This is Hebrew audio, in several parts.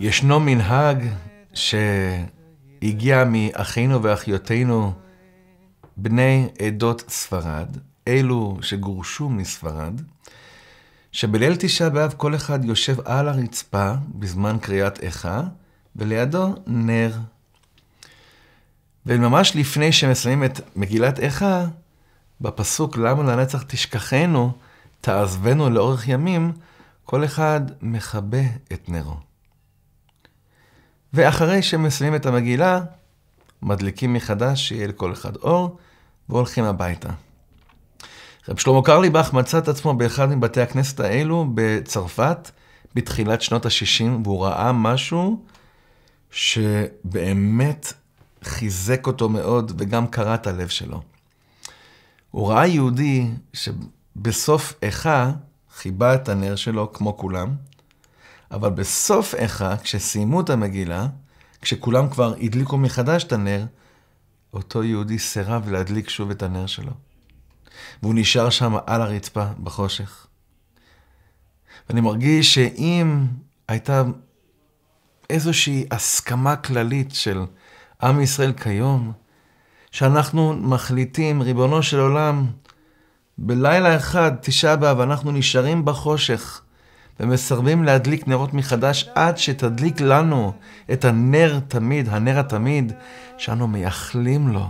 ישנו מנהג שהגיע מאחינו ואחיותינו בני עדות ספרד, אלו שגורשו מספרד, שבליל תשעה באב כל אחד יושב על הרצפה בזמן קריאת איכה, ולידו נר. וממש לפני שמסיימים את מגילת איכה, בפסוק למה לנצח תשכחנו, תעזבנו לאורך ימים, כל אחד מכבה את נרו. ואחרי שמסיימים את המגילה, מדליקים מחדש שיהיה לכל אחד אור, והולכים הביתה. רב שלמה קרליבך מצא את עצמו באחד מבתי הכנסת האלו בצרפת בתחילת שנות ה-60, והוא ראה משהו שבאמת חיזק אותו מאוד וגם קרע את הלב שלו. הוא ראה יהודי בסוף איכה חיבה את הנר שלו כמו כולם, אבל בסוף איכה, כשסיימו את המגילה, כשכולם כבר הדליקו מחדש את הנר, אותו יהודי סירב להדליק שוב את הנר שלו. והוא נשאר שם על הרצפה בחושך. ואני מרגיש שאם הייתה איזושהי הסכמה כללית של עם ישראל כיום, שאנחנו מחליטים, ריבונו של עולם, בלילה אחד, תשעה באב, אנחנו נשארים בחושך ומסרבים להדליק נרות מחדש עד שתדליק לנו את הנר תמיד, הנר התמיד, שאנו מייחלים לו.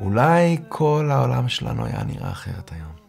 אולי כל העולם שלנו היה נראה אחרת היום.